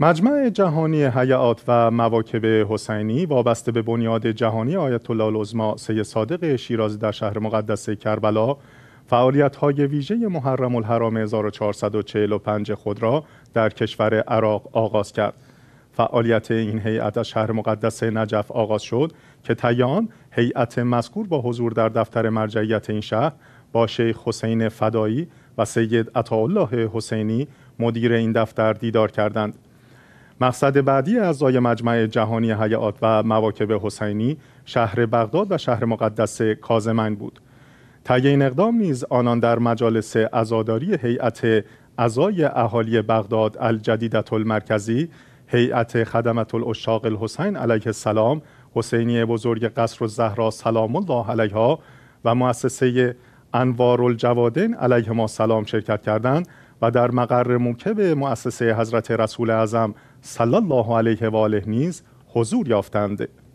مجمع جهانی حیات و مواکب حسینی وابسته به بنیاد جهانی آیت الله العظما سید صادق شیرازی در شهر مقدس کربلا فعالیت های ویژه محرم الحرام 1445 خود را در کشور عراق آغاز کرد. فعالیت این هیئت از شهر مقدس نجف آغاز شد که تیان هیئت مذکور با حضور در دفتر مرجعیت این شهر با شیخ حسین فدایی و سید عطاالله حسینی مدیر این دفتر دیدار کردند. مقصد بعدی اعضای مجمع جهانی حیات و مواکب حسینی شهر بغداد و شهر مقدس کازمن بود طی این اقدام نیز آنان در مجالس عزاداری هیئت عزای اهالی بغداد الجدیدت المرکزی هیئت خدمت الاشاق الحسین علیه السلام حسینی بزرگ قصر و زهرا سلام الله علیها و مؤسسه انوار الجوادین علیه ما سلام شرکت کردند و در مقر موکب مؤسسه حضرت رسول اعظم صلی الله علیه و آله نیز حضور یافتند